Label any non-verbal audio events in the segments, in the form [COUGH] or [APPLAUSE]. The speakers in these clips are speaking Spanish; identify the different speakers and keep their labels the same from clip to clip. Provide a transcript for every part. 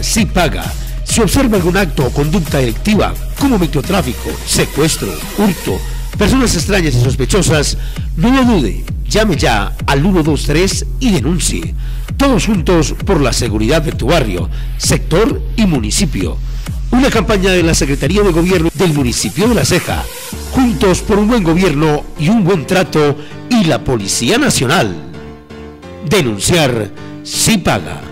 Speaker 1: Si sí paga. Si observa algún acto o conducta delictiva, como microtráfico, secuestro, hurto, personas extrañas y sospechosas, no lo dude, llame ya al 123 y denuncie. Todos juntos por la seguridad de tu barrio, sector y municipio. Una campaña de la Secretaría de Gobierno del municipio de La Ceja. Juntos por un buen gobierno y un buen trato y la Policía Nacional. Denunciar si paga.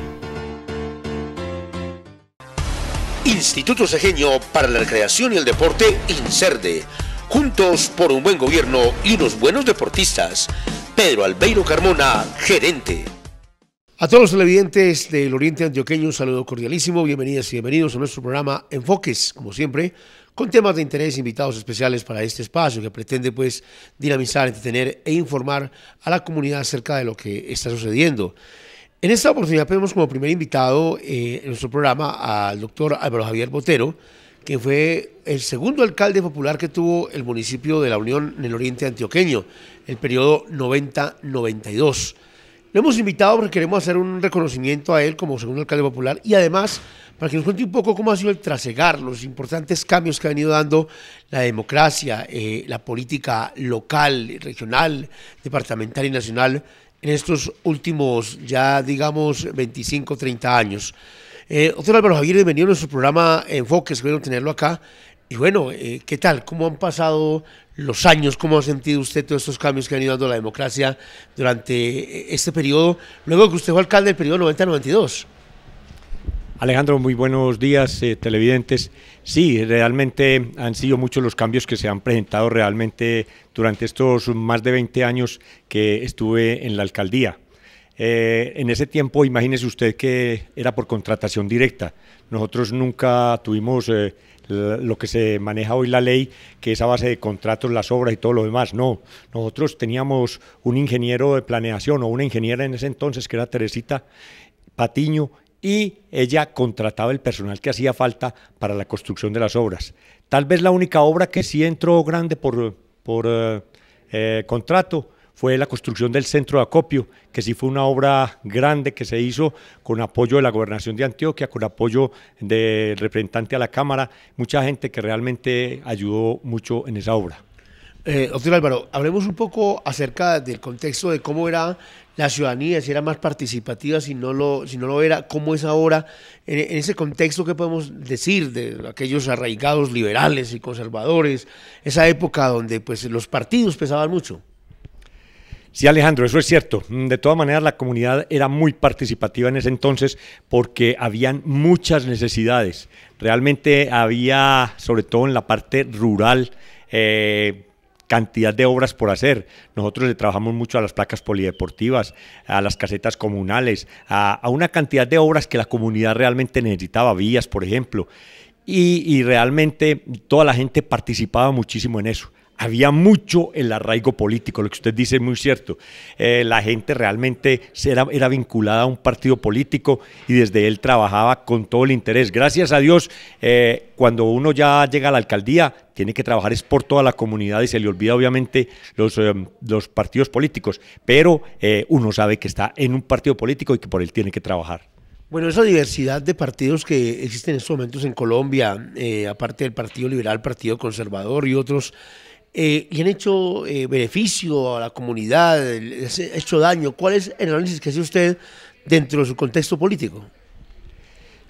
Speaker 1: Instituto Segeño para la Recreación y el Deporte, INSERDE. Juntos por un buen gobierno y unos buenos deportistas. Pedro Albeiro Carmona, gerente. A todos los televidentes del Oriente Antioqueño, un saludo cordialísimo. Bienvenidas y bienvenidos a nuestro programa Enfoques, como siempre, con temas de interés, invitados especiales para este espacio que pretende pues dinamizar, entretener e informar a la comunidad acerca de lo que está sucediendo en esta oportunidad tenemos como primer invitado eh, en nuestro programa al doctor Álvaro Javier Botero, que fue el segundo alcalde popular que tuvo el municipio de La Unión en el Oriente Antioqueño, el periodo 90-92. Lo hemos invitado porque queremos hacer un reconocimiento a él como segundo alcalde popular y además para que nos cuente un poco cómo ha sido el trasegar, los importantes cambios que ha venido dando la democracia, eh, la política local, regional, departamental y nacional en estos últimos, ya digamos, 25, 30 años. Eh, doctor Álvaro Javier, bienvenido a nuestro programa Enfoques, bueno tenerlo acá. Y bueno, eh, ¿qué tal? ¿Cómo han pasado los años? ¿Cómo ha sentido usted todos estos cambios que han ido dando la democracia durante eh, este periodo? Luego que usted fue alcalde del periodo 90-92.
Speaker 2: Alejandro, muy buenos días, eh, televidentes. Sí, realmente han sido muchos los cambios que se han presentado realmente durante estos más de 20 años que estuve en la alcaldía. Eh, en ese tiempo, imagínese usted que era por contratación directa. Nosotros nunca tuvimos eh, lo que se maneja hoy la ley, que es a base de contratos, las obras y todo lo demás. No, nosotros teníamos un ingeniero de planeación o una ingeniera en ese entonces, que era Teresita Patiño, y ella contrataba el personal que hacía falta para la construcción de las obras. Tal vez la única obra que sí entró grande por, por eh, eh, contrato fue la construcción del centro de acopio, que sí fue una obra grande que se hizo con apoyo de la gobernación de Antioquia, con apoyo del representante a la Cámara, mucha gente que realmente ayudó mucho en esa obra.
Speaker 1: Eh, doctor Álvaro, hablemos un poco acerca del contexto de cómo era la ciudadanía, si era más participativa, si no lo, si no lo era, cómo es ahora, en, ese contexto que podemos decir de aquellos arraigados liberales y conservadores, esa época donde pues, los partidos pesaban mucho. Sí, Alejandro, eso es cierto. De todas maneras, la comunidad era muy
Speaker 2: participativa en ese entonces porque habían muchas necesidades. Realmente había, sobre todo en la parte rural, eh, cantidad de obras por hacer. Nosotros le trabajamos mucho a las placas polideportivas, a las casetas comunales, a, una cantidad de obras que la comunidad realmente necesitaba, vías, por ejemplo. y realmente toda la gente participaba muchísimo en eso había mucho el arraigo político, lo que usted dice es muy cierto. Eh, la gente realmente era, era, vinculada a un partido político y desde él trabajaba con todo el interés. Gracias a Dios, eh, cuando uno ya llega a la alcaldía, tiene que trabajar es por toda la comunidad y se le olvida obviamente los, eh, los partidos políticos, pero uno sabe que está en un partido político y que por él tiene que trabajar.
Speaker 1: Bueno, esa diversidad de partidos que existen en estos momentos en Colombia, aparte del Partido Liberal, Partido Conservador y otros eh, y han hecho eh, beneficio a la comunidad, han hecho daño. ¿Cuál es el análisis que hace usted dentro de su contexto político?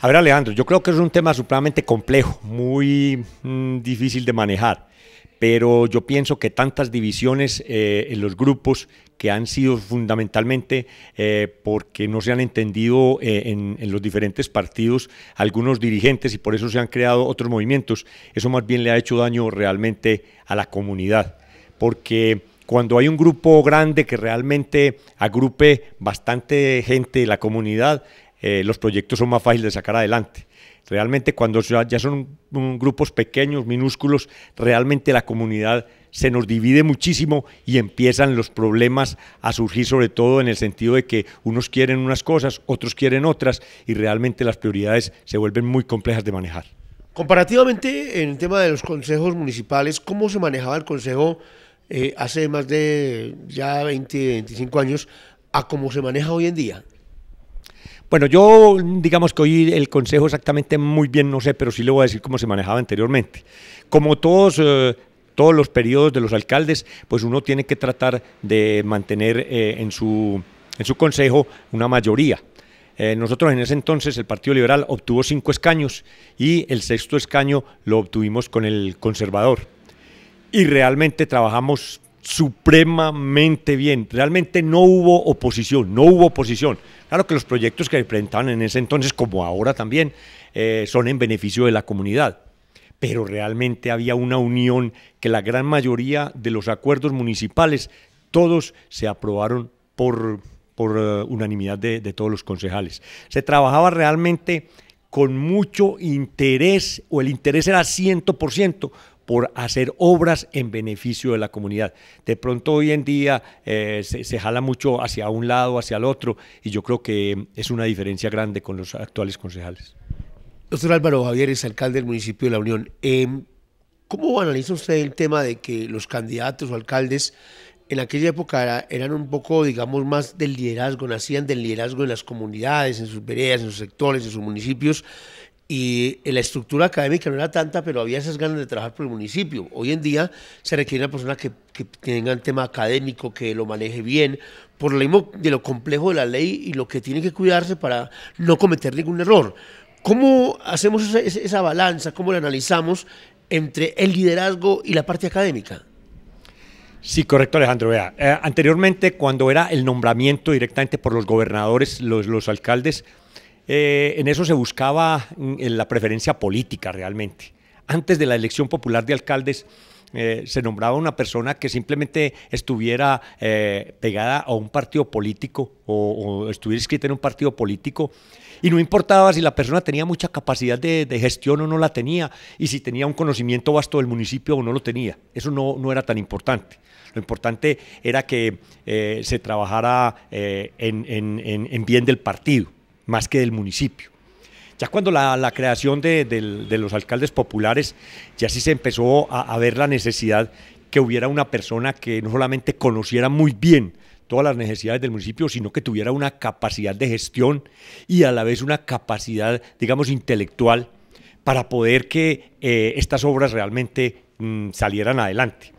Speaker 2: A ver, Alejandro, yo creo que es un tema supremamente complejo, muy mm, difícil de manejar pero yo pienso que tantas divisiones eh, en los grupos que han sido fundamentalmente eh, porque no se han entendido eh, en, en, los diferentes partidos algunos dirigentes y por eso se han creado otros movimientos, eso más bien le ha hecho daño realmente a la comunidad, porque cuando hay un grupo grande que realmente agrupe bastante gente de la comunidad, los proyectos son más fáciles de sacar adelante Realmente cuando ya son grupos pequeños, minúsculos, realmente la comunidad se nos divide muchísimo y empiezan los problemas a surgir, sobre todo en el sentido de que unos quieren unas cosas, otros quieren otras y realmente las prioridades se vuelven muy complejas de manejar.
Speaker 1: Comparativamente en el tema de los consejos municipales, ¿cómo se manejaba el consejo eh, hace más de ya 20, 25 años a cómo se maneja hoy en día?
Speaker 2: Bueno, yo digamos que hoy el consejo exactamente muy bien no sé, pero sí le voy a decir cómo se manejaba anteriormente. Como todos... Eh, todos los periodos de los alcaldes, pues uno tiene que tratar de mantener eh, en, su, consejo una mayoría. Eh, nosotros en ese entonces el Partido Liberal obtuvo cinco escaños y el sexto escaño lo obtuvimos con el conservador. Y realmente trabajamos supremamente bien. Realmente no hubo oposición, no hubo oposición. Claro que los proyectos que presentaban en ese entonces, como ahora también, eh, son en beneficio de la comunidad. Pero realmente había una unión que la gran mayoría de los acuerdos municipales, todos se aprobaron por, por eh, unanimidad de, de todos los concejales. Se trabajaba realmente con mucho interés, o el interés era 100%, por hacer obras en beneficio de la comunidad. De pronto hoy en día eh, se, jala mucho hacia un lado, hacia el otro, y yo creo que
Speaker 1: es una diferencia grande con los actuales concejales. Doctor Álvaro Javier es alcalde del municipio de La Unión. Em, ¿Cómo analiza usted el tema de que los candidatos o alcaldes en aquella época eran un poco, digamos, más del liderazgo, nacían del liderazgo en las comunidades, en sus veredas, en sus sectores, en sus municipios, y la estructura académica no era tanta, pero había esas ganas de trabajar por el municipio. Hoy en día se requiere una persona que, tenga un tema académico, que lo maneje bien, por lo mismo de lo complejo de la ley y lo que tiene que cuidarse para no cometer ningún error. ¿Cómo hacemos esa, balanza, cómo la analizamos entre el liderazgo y la parte académica?
Speaker 2: Sí, correcto Alejandro. Vea, eh, anteriormente cuando era el nombramiento directamente por los gobernadores, los alcaldes, eh, en eso se buscaba mm, la preferencia política realmente. Antes de la elección popular de alcaldes, eh, se nombraba una persona que simplemente estuviera eh, pegada a un partido político o, estuviera inscrita en un partido político y no importaba si la persona tenía mucha capacidad de, gestión o no la tenía y si tenía un conocimiento vasto del municipio o no lo tenía. Eso no, era tan importante. Lo importante era que se trabajara en bien del partido más que del municipio. Ya cuando la, creación de, los alcaldes populares, ya sí se empezó a, ver la necesidad que hubiera una persona que no solamente conociera muy bien todas las necesidades del municipio, sino que tuviera una capacidad de gestión y a la vez una capacidad, digamos, intelectual para poder que eh, estas obras realmente mm, salieran adelante.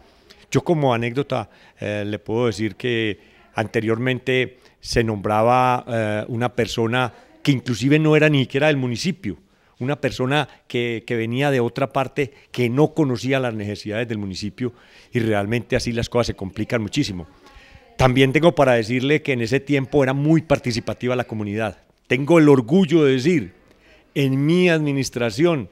Speaker 2: Yo como anécdota eh, le puedo decir que anteriormente se nombraba eh, una persona que inclusive no era ni siquiera del municipio, una persona que, venía de otra parte, que no conocía las necesidades del municipio y realmente así las cosas se complican muchísimo. También tengo para decirle que en ese tiempo era muy participativa la comunidad. Tengo el orgullo de decir, en mi administración,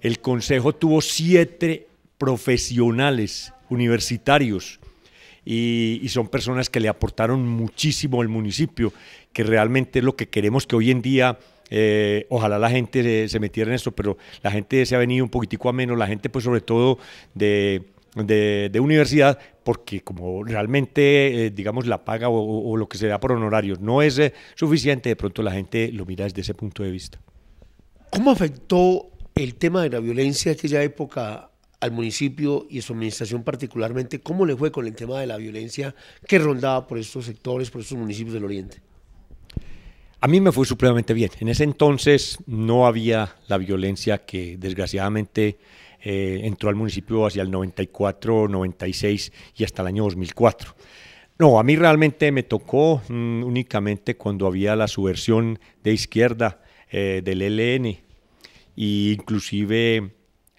Speaker 2: el Consejo tuvo siete profesionales universitarios y, son personas que le aportaron muchísimo al municipio, que realmente es lo que queremos que hoy en día... Eh, ojalá la gente se, metiera en esto, pero la gente se ha venido un poquitico a menos, la gente pues sobre todo de, universidad, porque como realmente, eh, digamos, la paga o, lo que se da por honorarios no es eh, suficiente, de pronto
Speaker 1: la gente lo mira desde ese punto de vista. ¿Cómo afectó el tema de la violencia de aquella época al municipio y a su administración particularmente, ¿cómo le fue con el tema de la violencia que rondaba por estos sectores, por estos municipios del oriente? A
Speaker 2: mí me fue supremamente bien. En ese entonces no había la violencia que desgraciadamente eh, entró al municipio hacia el 94, 96 y hasta el año 2004. No, a mí realmente me tocó mm, únicamente cuando había la subversión de izquierda eh, del LN e inclusive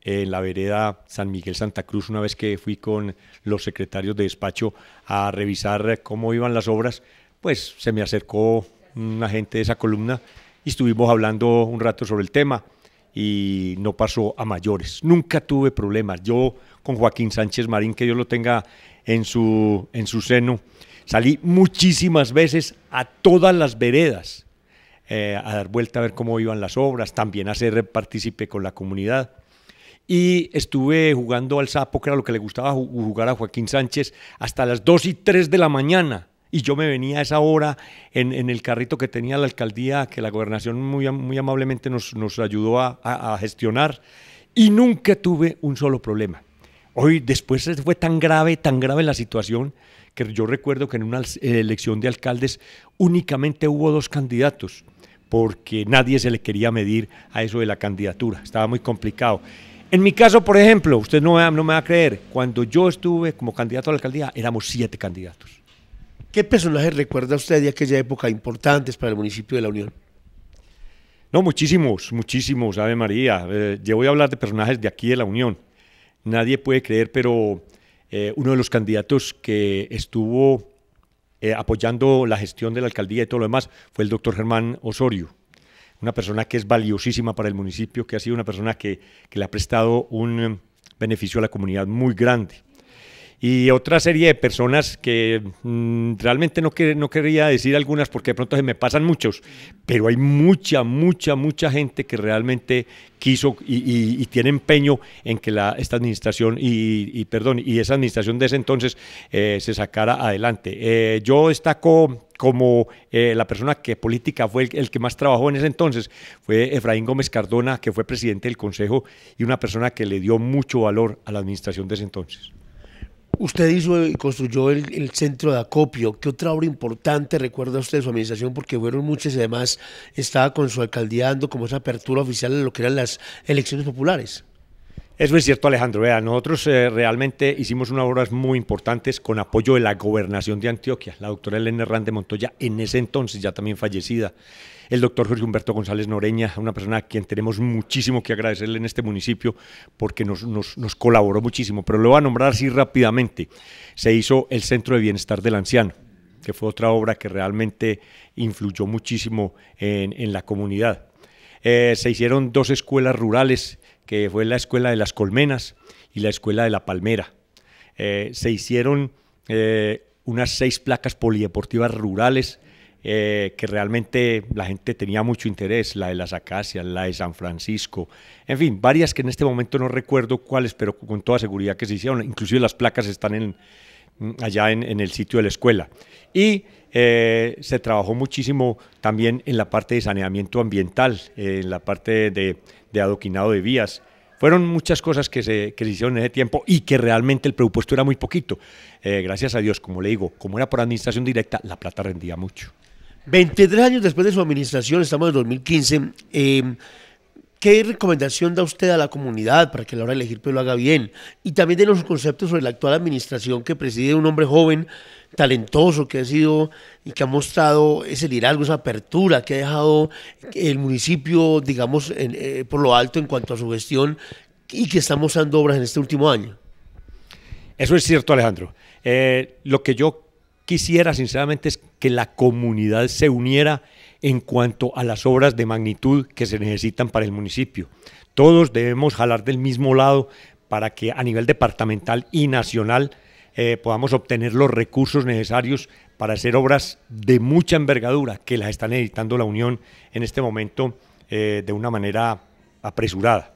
Speaker 2: en la vereda San Miguel Santa Cruz una vez que fui con los secretarios de despacho a revisar cómo iban las obras, pues se me acercó un agente de esa columna y estuvimos hablando un rato sobre el tema y no pasó a mayores. Nunca tuve problemas. Yo con Joaquín Sánchez Marín, que Dios lo tenga en su, en su seno, salí muchísimas veces a todas las veredas eh, a dar vuelta a ver cómo iban las obras, también a ser partícipe con la comunidad y estuve jugando al sapo, que era lo que le gustaba jugar a Joaquín Sánchez, hasta las 2 y 3 de la mañana. Y yo me venía a esa hora en, el carrito que tenía la alcaldía, que la gobernación muy, muy amablemente nos, nos ayudó a, a gestionar, y nunca tuve un solo problema. Hoy, después fue tan grave, tan grave la situación, que yo recuerdo que en una elección de alcaldes únicamente hubo dos candidatos, porque nadie se le quería medir a eso de la candidatura, estaba muy complicado. En mi caso, por ejemplo, usted no me, va a creer, cuando yo estuve como candidato a la alcaldía, éramos siete candidatos. ¿Qué personajes recuerda usted de aquella época importantes para el municipio de La Unión? No, muchísimos, muchísimos, Ave María. Eh, yo voy a hablar de personajes de aquí de La Unión. Nadie puede creer, pero eh, uno de los candidatos que estuvo eh, apoyando la gestión de la alcaldía y todo lo demás fue el doctor Germán Osorio una persona que es valiosísima para el municipio, que ha sido una persona que, le ha prestado un eh, beneficio a la comunidad muy grande y otra serie de personas que mm, realmente no, no quería decir algunas porque de pronto se me pasan muchos, pero hay mucha, mucha, mucha gente que realmente quiso y, tiene empeño en que la, esta administración y, perdón, y esa administración de ese entonces eh, se sacara adelante. Eh, yo destaco como eh, la persona que política fue el, el, que más trabajó en ese entonces, fue Efraín Gómez Cardona, que fue presidente del Consejo y una persona
Speaker 1: que le dio mucho valor a la administración de ese entonces. Usted hizo y construyó el, centro de acopio. ¿Qué otra obra importante recuerda usted de su administración? Porque fueron muchas y además estaba con su alcaldía dando como esa apertura oficial a lo que eran las elecciones populares.
Speaker 2: Eso es cierto, Alejandro. nosotros eh, realmente hicimos unas obras muy importantes con apoyo de la gobernación de Antioquia, la doctora Elena Hernández Montoya, en ese entonces ya también fallecida el doctor Jorge Humberto González Noreña, una persona a quien tenemos muchísimo que agradecerle en este municipio porque nos, colaboró muchísimo, pero lo voy a nombrar así rápidamente. Se hizo el Centro de Bienestar del Anciano que fue otra obra que realmente influyó muchísimo en, la comunidad. Eh, se hicieron dos escuelas rurales, que fue la Escuela de las Colmenas y la Escuela de la Palmera. Eh, se hicieron eh, unas seis placas polideportivas rurales eh, que realmente la gente tenía mucho interés, la de las acacias, la de San Francisco, en fin, varias que en este momento no recuerdo cuáles, pero con toda seguridad que se hicieron, inclusive las placas están en, mm, allá en, el sitio de la escuela. Y eh, se trabajó muchísimo también en la parte de saneamiento ambiental, eh, en la parte de, adoquinado de vías. Fueron muchas cosas que se, hicieron en ese tiempo y que realmente el presupuesto era muy poquito. gracias a Dios,
Speaker 1: como le digo, como era por administración directa, la plata rendía mucho. 23 años después de su administración, estamos en 2015. Em, ¿Qué recomendación da usted a la comunidad para que a la hora de elegir pues, lo haga bien? Y también de los conceptos sobre la actual administración que preside un hombre joven, talentoso, que ha sido y que ha mostrado ese liderazgo, esa apertura que ha dejado el municipio, digamos, eh, por lo alto en cuanto a su gestión y que está mostrando obras en este último año. Eso es cierto, Alejandro. Eh,
Speaker 2: lo que yo quisiera, sinceramente, es la comunidad se uniera en cuanto a las obras de magnitud que se necesitan para el municipio. Todos debemos jalar del mismo lado para que a nivel departamental y nacional eh, podamos obtener los recursos necesarios para hacer obras de mucha envergadura que las están editando la Unión en este momento eh, de una manera apresurada.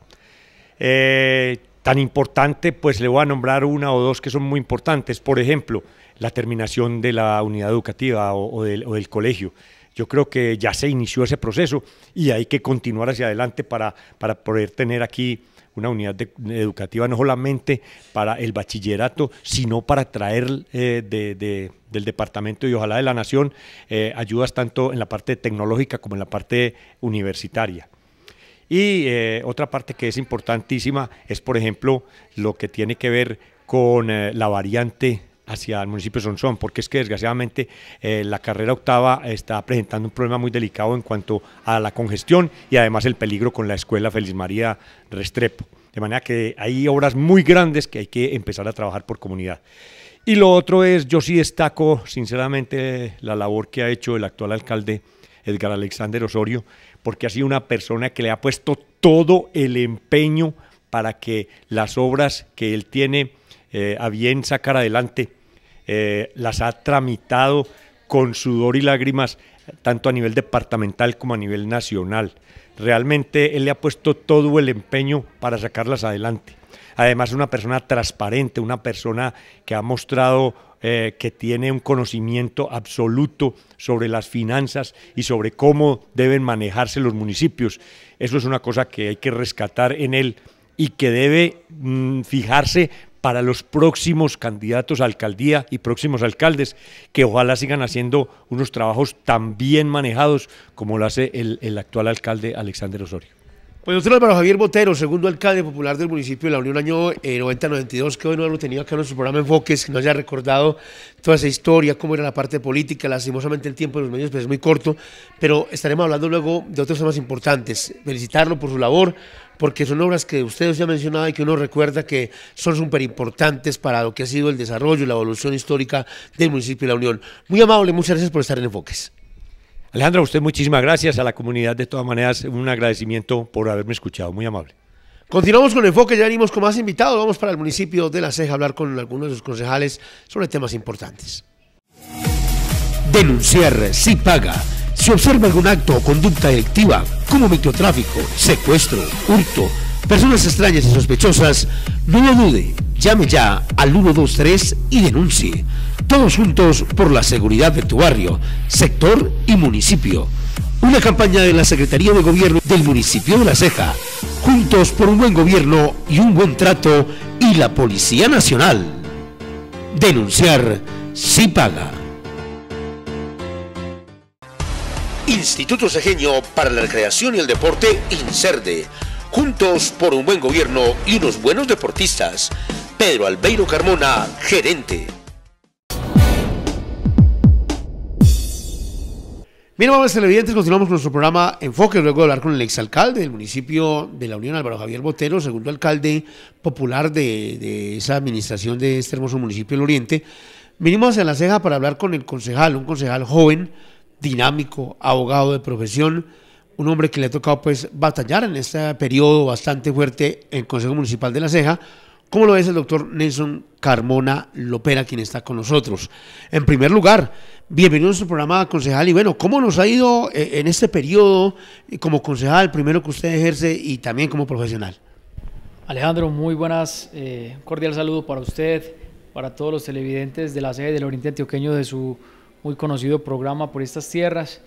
Speaker 2: Eh, tan importante, pues le voy a nombrar una o dos que son muy importantes. Por ejemplo, la terminación de la unidad educativa o, del, colegio yo creo que ya se inició ese proceso y hay que continuar hacia adelante para, para poder tener aquí una unidad educativa no solamente para el bachillerato, sino para traer eh, del departamento y ojalá de la nación eh, ayudas tanto en la parte tecnológica como en la parte universitaria. Y eh, otra parte que es importantísima es, por ejemplo, lo que tiene que ver con la variante hacia el municipio de Sonsón, porque es que desgraciadamente eh, la carrera octava está presentando un problema muy delicado en cuanto a la congestión y además el peligro con la escuela Feliz María Restrepo. De manera que hay obras muy grandes que hay que empezar a trabajar por comunidad. Y lo otro es, yo sí destaco sinceramente la labor que ha hecho el actual alcalde Edgar Alexander Osorio, porque ha sido una persona que le ha puesto todo el empeño para que las obras que él tiene eh, a bien sacar adelante eh, las ha tramitado con sudor y lágrimas, tanto a nivel departamental como a nivel nacional. Realmente él le ha puesto todo el empeño para sacarlas adelante. Además, una persona transparente, una persona que ha mostrado eh, que tiene un conocimiento absoluto sobre las finanzas y sobre cómo deben manejarse los municipios. Eso es una cosa que hay que rescatar en él y que debe mm, fijarse para los próximos candidatos a alcaldía y próximos alcaldes, que ojalá sigan haciendo unos trabajos tan bien manejados como lo hace el, actual alcalde Alexander Osorio.
Speaker 1: Pues nosotros, para Javier Botero, segundo alcalde popular del municipio de La Unión, año 90-92, eh, que hoy no lo tenido acá en nuestro programa Enfoques, que nos haya recordado toda esa historia, cómo era la parte política, lastimosamente el tiempo de los medios pues, es muy corto, pero estaremos hablando luego de otros temas importantes. Felicitarlo por su labor, porque son obras que ustedes ya mencionaban y que uno recuerda que son súper importantes para lo que ha sido el desarrollo y la evolución histórica del municipio de La Unión. Muy amable, muchas gracias por estar en Enfoques. Alejandra, usted muchísimas gracias. A la
Speaker 2: comunidad, de todas maneras, un agradecimiento por haberme escuchado. Muy amable.
Speaker 1: Continuamos con Enfoques, ya venimos con más invitados. Vamos para el municipio de La Ceja a hablar con algunos de sus concejales sobre temas importantes. Denunciar si paga. Si observa algún acto o conducta delictiva, como microtráfico, secuestro, hurto, personas extrañas y sospechosas, no lo dude, llame ya al 123 y denuncie. Todos juntos por la seguridad de tu barrio, sector y municipio. Una campaña de la Secretaría de Gobierno del municipio de La Ceja. Juntos por un buen gobierno y un buen trato y la Policía Nacional. Denunciar sí paga. Instituto Segeño para la Recreación y el Deporte, Incerde. Juntos por un buen gobierno y unos buenos deportistas. Pedro Albeiro Carmona, gerente. Bien, amables televidentes, continuamos con nuestro programa Enfoque, luego de hablar con el exalcalde del municipio de La Unión, Álvaro Javier Botero, segundo alcalde popular de, de esa administración de este hermoso municipio del Oriente. Vinimos a la ceja para hablar con el concejal, un concejal joven, dinámico, abogado de profesión, un hombre que le ha tocado pues batallar en este periodo bastante fuerte en el Consejo Municipal de La Ceja, como lo es el doctor Nelson Carmona Lopera, quien está con nosotros. En primer lugar, bienvenido a nuestro programa, concejal, y bueno, ¿cómo nos ha ido eh, en este periodo eh, como concejal, primero que usted ejerce y también como profesional?
Speaker 3: Alejandro, muy buenas, eh, cordial saludo para usted, para todos los televidentes de la sede del Oriente Antioqueño de su muy conocido programa por estas tierras.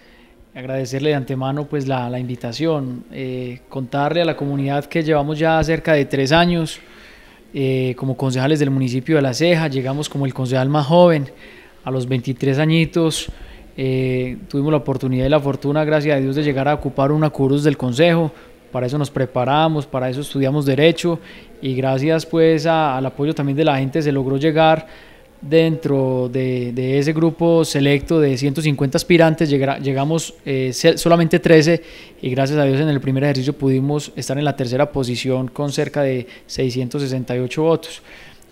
Speaker 3: Agradecerle de antemano pues la, invitación, eh, contarle a la comunidad que llevamos ya cerca de tres años eh, como concejales del municipio de La Ceja, llegamos como el concejal más joven, a los 23 añitos, eh, tuvimos la oportunidad y la fortuna, gracias a Dios, de llegar a ocupar una curus del consejo, para eso nos preparamos, para eso estudiamos derecho y gracias pues al apoyo también de la gente se logró llegar dentro de, ese grupo selecto de 150 aspirantes, llegamos eh, solamente 13 y gracias a Dios en el primer ejercicio pudimos estar en la tercera posición con cerca de 668 votos.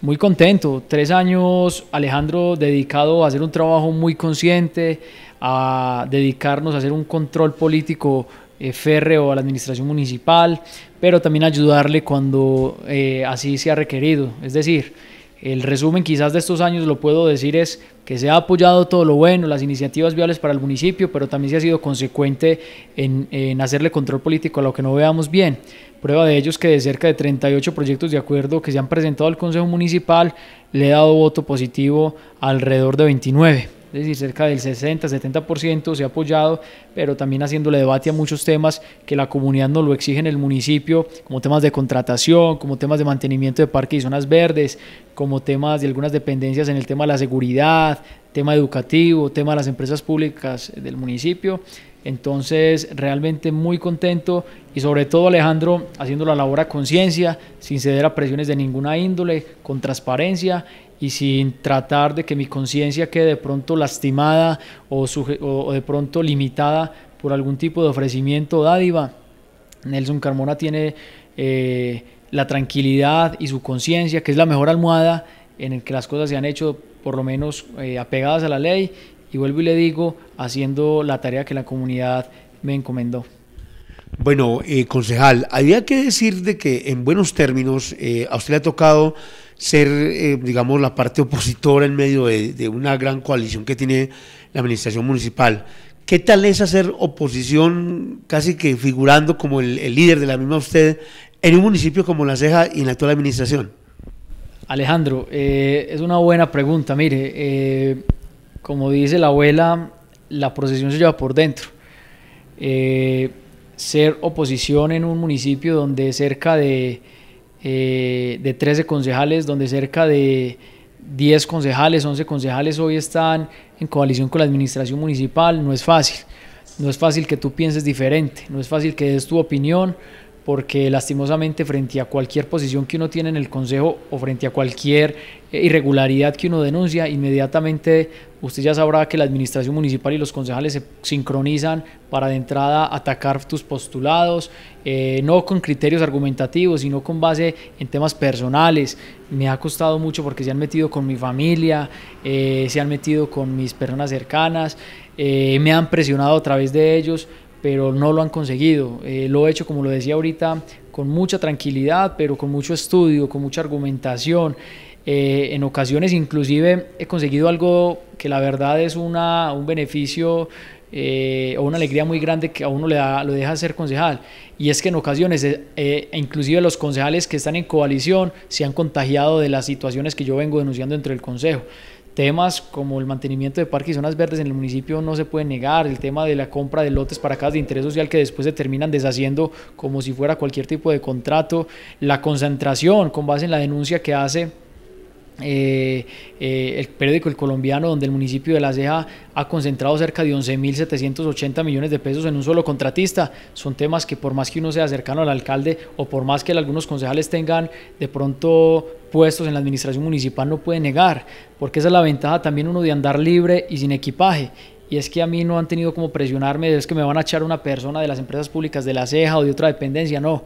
Speaker 3: Muy contento, tres años Alejandro dedicado a hacer un trabajo muy consciente, a dedicarnos a hacer un control político eh, férreo a la administración municipal, pero también ayudarle cuando eh, así sea requerido. Es decir, el resumen quizás de estos años lo puedo decir es que se ha apoyado todo lo bueno, las iniciativas viales para el municipio, pero también se ha sido consecuente en, hacerle control político a lo que no veamos bien. Prueba de ello es que de cerca de 38 proyectos de acuerdo que se han presentado al Consejo Municipal, le he dado voto positivo alrededor de 29 es decir, cerca del 60-70% se ha apoyado, pero también haciéndole debate a muchos temas que la comunidad no lo exige en el municipio, como temas de contratación, como temas de mantenimiento de parques y zonas verdes, como temas de algunas dependencias en el tema de la seguridad, tema educativo, tema de las empresas públicas del municipio. Entonces, realmente muy contento y sobre todo Alejandro haciendo la labor a conciencia, sin ceder a presiones de ninguna índole, con transparencia y sin tratar de que mi conciencia quede de pronto lastimada o, de pronto limitada por algún tipo de ofrecimiento o dádiva. Nelson Carmona tiene eh, la tranquilidad y su conciencia, que es la mejor almohada en el que las cosas se han hecho por lo menos eh, apegadas a la ley y vuelvo y le digo, haciendo la tarea que la comunidad me encomendó.
Speaker 1: Bueno, eh, concejal, había que decir de que en buenos términos a usted le ha tocado ser, eh, digamos, la parte opositora en medio de, una gran coalición que tiene la administración municipal. ¿Qué tal es hacer oposición, casi que figurando como el, líder de la misma usted, en un municipio como La Ceja y en la actual
Speaker 3: administración? Alejandro, eh, es una buena pregunta. Mire, eh, como dice la abuela, la procesión se lleva por dentro. ser oposición en un municipio donde cerca de eh, de 13 concejales, donde cerca de 10 concejales, 11 concejales hoy están en coalición con la administración municipal, no es fácil. No es fácil que tú pienses diferente, no es fácil que des tu opinión, porque lastimosamente frente a cualquier posición que uno tiene en el Consejo o frente a cualquier eh, irregularidad que uno denuncia, inmediatamente usted ya sabrá que la administración municipal y los concejales se sincronizan para de entrada atacar tus postulados, eh, no con criterios argumentativos, sino con base en temas personales. Me ha costado mucho porque se han metido con mi familia, eh, se han metido con mis personas cercanas, me han presionado a través de ellos pero no lo han conseguido. Eh, lo he hecho, como lo decía ahorita, con mucha tranquilidad, pero con mucho estudio, con mucha argumentación. Eh, en ocasiones inclusive he conseguido algo que la verdad es un beneficio eh, o una alegría muy grande que a uno le lo deja ser concejal. Y es que en ocasiones, inclusive los concejales que están en coalición, se han contagiado de las situaciones que yo vengo denunciando entre el Consejo temas como el mantenimiento de parques y zonas verdes en el municipio no se puede negar, el tema de la compra de lotes para casas de interés social que después se terminan deshaciendo como si fuera cualquier tipo de contrato, la concentración con base en la denuncia que hace eh, eh, el periódico El Colombiano, donde el municipio de La Ceja ha concentrado cerca de 11.780 millones de pesos en un solo contratista. Son temas que por más que uno sea cercano al alcalde o por más que algunos concejales tengan de pronto puestos en la administración municipal no puede negar, porque esa es la ventaja también uno de andar libre y sin equipaje y es que a mí no han tenido como presionarme, es que me van a echar una persona de las empresas públicas de la ceja o de otra dependencia, no.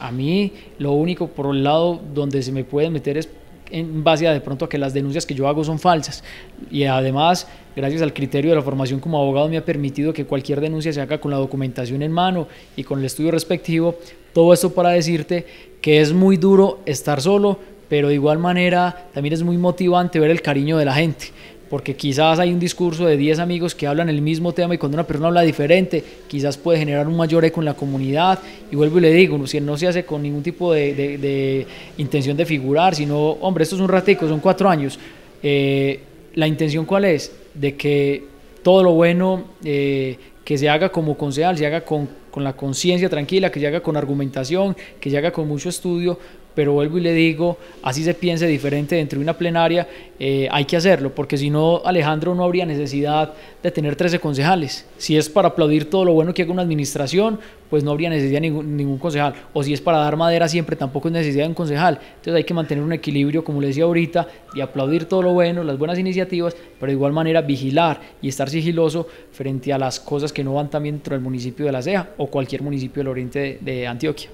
Speaker 3: A mí lo único por un lado donde se me pueden meter es en base a de pronto a que las denuncias que yo hago son falsas. Y además, gracias al criterio de la formación como abogado, me ha permitido que cualquier denuncia se haga con la documentación en mano y con el estudio respectivo. Todo esto para decirte que es muy duro estar solo, pero de igual manera también es muy motivante ver el cariño de la gente porque quizás hay un discurso de 10 amigos que hablan el mismo tema y cuando una persona habla diferente, quizás puede generar un mayor eco en la comunidad. Y vuelvo y le digo, si no se hace con ningún tipo de, intención de figurar, sino, hombre, esto es un ratico, son cuatro años. Eh, la intención cuál es? De que todo lo bueno eh, que se haga como concejal, se haga con, con la conciencia tranquila, que se haga con argumentación, que se haga con mucho estudio, pero vuelvo y le digo, así se piense diferente dentro de una plenaria, eh, hay que hacerlo, porque si no, Alejandro, no habría necesidad de tener 13 concejales. Si es para aplaudir todo lo bueno que haga una administración, pues no habría necesidad de ningún, concejal. O si es para dar madera siempre, tampoco es necesidad de un concejal. Entonces hay que mantener un equilibrio, como le decía ahorita, y aplaudir todo lo bueno, las buenas iniciativas, pero de igual manera vigilar y estar sigiloso frente a las cosas que no van también dentro del municipio de La Ceja o cualquier municipio del oriente de Antioquia.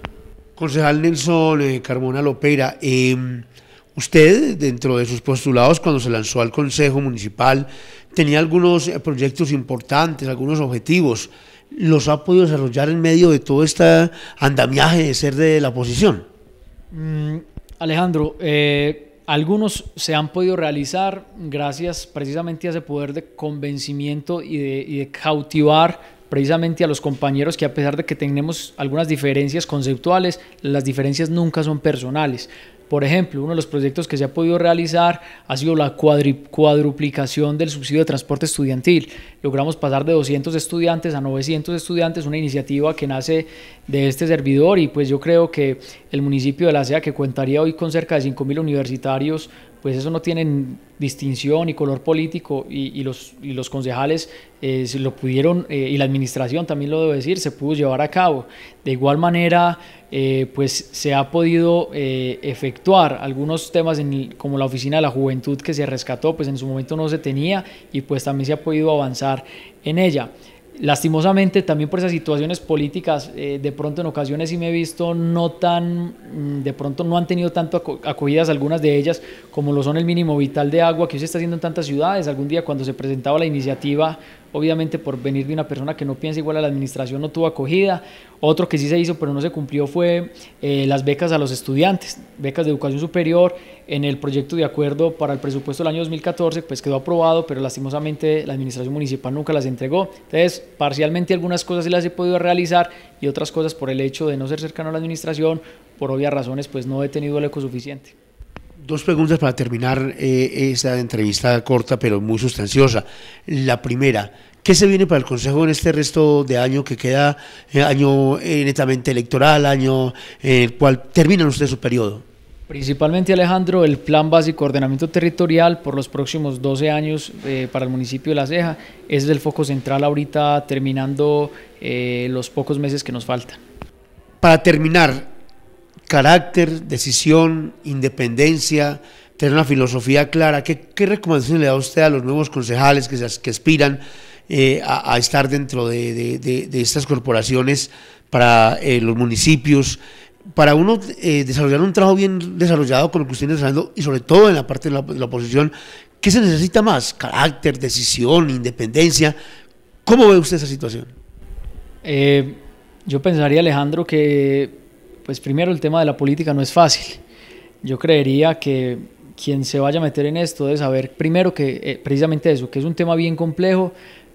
Speaker 1: Concejal Nelson eh, Carmona Lopera, em, usted dentro de sus postulados cuando se lanzó al Consejo Municipal tenía algunos eh, proyectos importantes, algunos objetivos. ¿Los ha podido desarrollar en medio de todo este andamiaje de ser de la oposición?
Speaker 3: Mm, Alejandro, eh, algunos se han podido realizar gracias precisamente a ese poder de convencimiento y de cautivar precisamente a los compañeros que a pesar de que tenemos algunas diferencias conceptuales, las diferencias nunca son personales. Por ejemplo, uno de los proyectos que se ha podido realizar ha sido la cuadruplicación del subsidio de transporte estudiantil. Logramos pasar de 200 estudiantes a 900 estudiantes, una iniciativa que nace de este servidor y pues yo creo que el municipio de La SEA, que contaría hoy con cerca de 5.000 universitarios, pues eso no tiene distinción y color político y, los, los concejales eh, lo pudieron, eh, y la administración también lo debe decir, se pudo llevar a cabo. De igual manera, eh, pues se ha podido efectuar algunos temas como la Oficina de la Juventud que se rescató, pues en su momento no se tenía y pues también se ha podido avanzar en ella lastimosamente también por esas situaciones políticas, eh, de pronto en ocasiones sí me he visto no tan, mm, de pronto no han tenido tanto acogidas algunas de ellas como lo son el mínimo vital de agua que hoy se está haciendo en tantas ciudades. Algún día cuando se presentaba la iniciativa obviamente por venir de una persona que no piensa igual a la administración, no tuvo acogida. Otro que sí se hizo, pero no se cumplió, fue eh, las becas a los estudiantes, becas de educación superior. En el proyecto de acuerdo para el presupuesto del año 2014, pues quedó aprobado, pero lastimosamente la administración municipal nunca las entregó. Entonces, parcialmente algunas cosas sí las he podido realizar y otras cosas por el hecho de no ser cercano a la administración, por obvias razones, pues no he tenido el eco suficiente.
Speaker 1: Dos preguntas para terminar eh, esta entrevista corta pero muy sustanciosa. La primera, ¿qué se viene para el Consejo en este resto de año que queda,
Speaker 3: eh, año eh, netamente electoral, año en eh, el cual terminan ustedes su periodo? Principalmente Alejandro, el Plan Básico de Ordenamiento Territorial por los próximos 12 años para el municipio de La Ceja es el foco central ahorita terminando los pocos meses que nos faltan.
Speaker 1: Para terminar, carácter, decisión, independencia, tener una filosofía clara. ¿Qué, recomendaciones le da usted a los nuevos concejales que, aspiran eh, a, estar dentro de, estas corporaciones para eh, los municipios? Para uno eh, desarrollar un trabajo bien desarrollado con lo que usted está desarrollando y sobre todo en la parte de la oposición, ¿qué se necesita más? Carácter,
Speaker 3: decisión, independencia. ¿Cómo ve usted esa situación? yo pensaría, Alejandro, que pues primero el tema de la política no es fácil. Yo creería que quien se vaya a meter en esto debe saber primero que eh, precisamente eso, que es un tema bien complejo,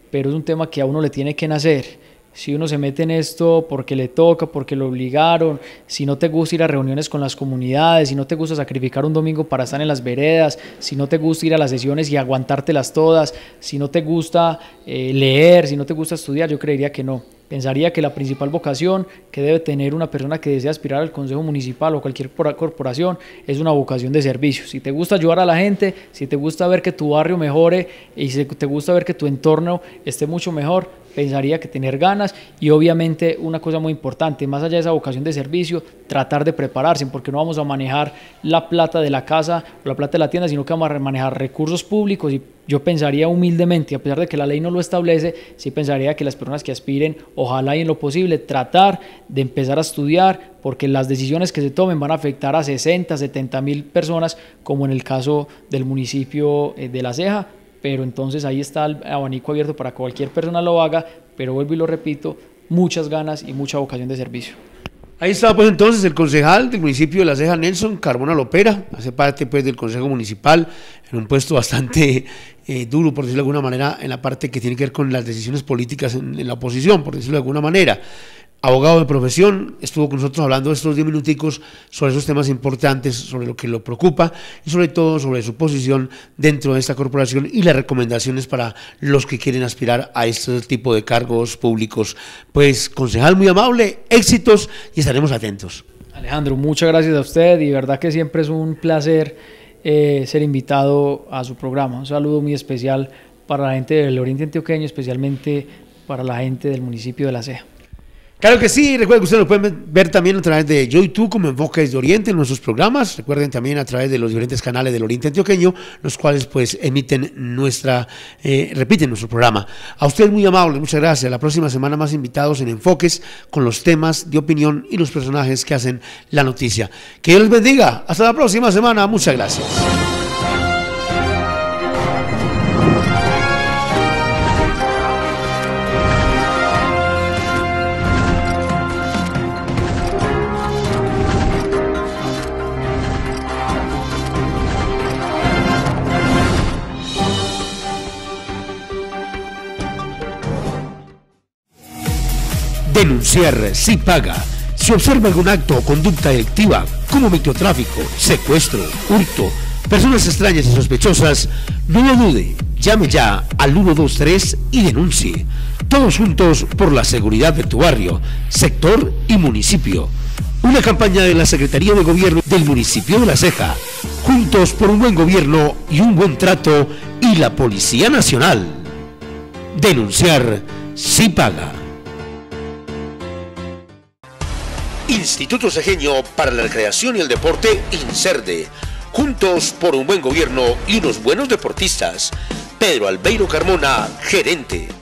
Speaker 3: pero es un tema que a uno le tiene que nacer. Si uno se mete en esto porque le toca, porque lo obligaron, si no te gusta ir a reuniones con las comunidades, si no te gusta sacrificar un domingo para estar en las veredas, si no te gusta ir a las sesiones y aguantártelas todas, si no te gusta eh, leer, si no te gusta estudiar, yo creería que no. Pensaría que la principal vocación que debe tener una persona que desea aspirar al Consejo Municipal o cualquier corporación es una vocación de servicio. Si te gusta ayudar a la gente, si te gusta ver que tu barrio mejore y si te gusta ver que tu entorno esté mucho mejor, pensaría que tener ganas y obviamente una cosa muy importante, más allá de esa vocación de servicio, tratar de prepararse, porque no vamos a manejar la plata de la casa o la plata de la tienda, sino que vamos a manejar recursos públicos y yo pensaría humildemente, a pesar de que la ley no lo establece, sí pensaría que las personas que aspiren, ojalá y en lo posible, tratar de empezar a estudiar, porque las decisiones que se tomen van a afectar a 60, 70 mil personas, como en el caso del municipio eh, de La Ceja, pero entonces ahí está el abanico abierto para que cualquier persona lo haga, pero vuelvo y lo repito, muchas ganas y mucha vocación de servicio.
Speaker 1: Ahí está pues entonces el concejal del municipio de La Ceja, Nelson Carbona Lopera, hace parte pues del Consejo Municipal, en un puesto bastante [LAUGHS] eh, duro, por decirlo de alguna manera, en la parte que tiene que ver con las decisiones políticas en la oposición, por decirlo de alguna manera abogado de profesión, estuvo con nosotros hablando estos 10 minuticos sobre esos temas importantes, sobre lo que lo preocupa y sobre todo sobre su posición dentro de esta corporación y las recomendaciones para los que quieren aspirar a este tipo de cargos públicos. Pues, concejal muy amable, éxitos y estaremos atentos.
Speaker 3: Alejandro, muchas gracias a usted y verdad que siempre es un placer eh, ser invitado a su programa. Un saludo muy especial para la gente del Oriente Antioqueño, especialmente para la gente del municipio de La Ceja.
Speaker 1: Claro que sí, recuerden que ustedes lo pueden ver también a través de Yo y Tú como Enfoques de Oriente en nuestros programas, recuerden también a través de los diferentes canales del Oriente Antioqueño, los cuales pues emiten nuestra, eh, repiten nuestro programa. A ustedes muy amables, muchas gracias. La próxima semana más invitados en Enfoques con los temas de opinión y los personajes que hacen la noticia. Que Dios les bendiga, hasta la próxima semana, muchas gracias. denunciar si paga, si observa algún acto o conducta delictiva, como microtráfico, secuestro, hurto, personas extrañas y sospechosas, no lo dude, llame ya al 123 y denuncie. Todos juntos por la seguridad de tu barrio, sector y municipio. Una campaña de la Secretaría de Gobierno del municipio de La Ceja. Juntos por un buen gobierno y un buen trato y la Policía Nacional. Denunciar si paga. Instituto Cejeño para la Recreación y el Deporte, INSERDE. Juntos por un buen gobierno y unos buenos deportistas. Pedro Albeiro Carmona, gerente.